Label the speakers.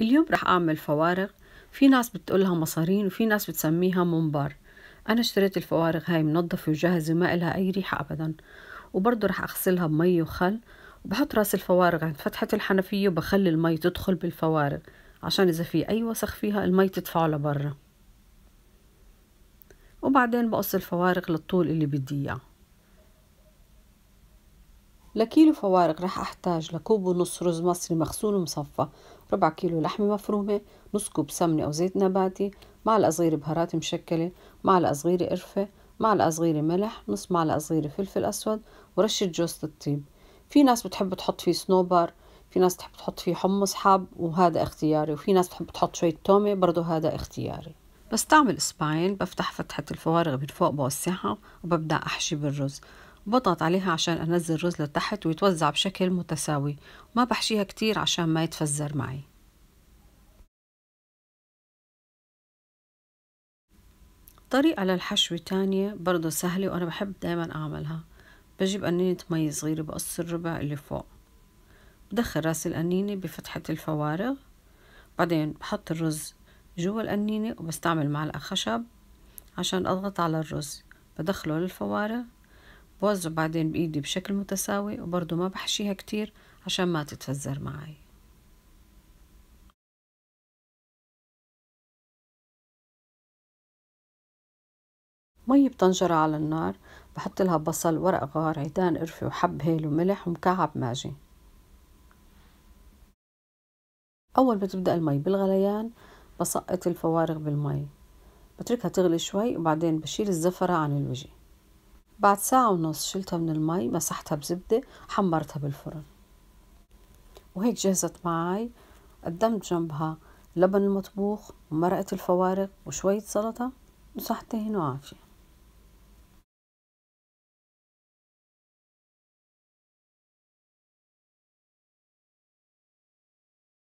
Speaker 1: اليوم رح أعمل فوارغ في ناس بتقولها مصارين وفي ناس بتسميها منبار
Speaker 2: أنا اشتريت الفوارغ هاي منظفة وجاهزة ما إلها أي ريحة أبدا وبرضه رح أغسلها بمي وخل وبحط راس الفوارغ عند يعني فتحة الحنفية وبخلي المي تدخل بالفوارغ عشان إذا في أي وسخ فيها المي تدفعه لبرا وبعدين بقص الفوارغ للطول اللي بدي إياه لكيلو فوارق رح أحتاج لكوب ونص رز مصري مغسول ومصفى ربع كيلو لحمة مفرومة نص كوب سمنة أو زيت نباتي معلقة صغيرة بهارات مشكلة معلقة صغيرة قرفة معلقة صغيرة ملح نص معلقة صغيرة فلفل أسود ورشة جوزة الطيب في ناس بتحب تحط فيه سنوبر في ناس بتحب تحط فيه حمص حب وهذا اختياري وفي ناس بتحب تحط شوية تومة برضه هذا اختياري بستعمل اسباين بفتح فتحة الفوارغ من فوق بوسعها وببدأ أحشي بالرز بضغط عليها عشان أنزل الرز لتحت ويتوزع بشكل متساوي ما بحشيها كتير عشان ما يتفزر معي طريقة للحشوة تانية برضو سهلة وأنا بحب دايما أعملها بجيب قنينة مي صغيرة بقص الربع اللي فوق بدخل راس القنينة بفتحة الفوارغ بعدين بحط الرز جوا القنينة وبستعمل معلقة خشب عشان أضغط على الرز بدخله للفوارغ بوزع بعدين بإيدي بشكل متساوي
Speaker 1: وبرضه ما بحشيها كتير عشان ما تتفزر معي مي بطنجرة على النار بحط لها بصل ورق غار عيدان قرفة وحب هيل
Speaker 2: وملح ومكعب ماجي أول ما تبدأ المي بالغليان بسقط الفوارغ بالمي بتركها تغلي شوي وبعدين بشيل الزفرة عن الوجه بعد ساعة ونص شلتها من المي مسحتها بزبدة حمرتها بالفرن وهيك جهزت معاي قدمت جنبها
Speaker 1: لبن المطبوخ ومرقة الفوارق وشوية سلطة وصحتين وعافية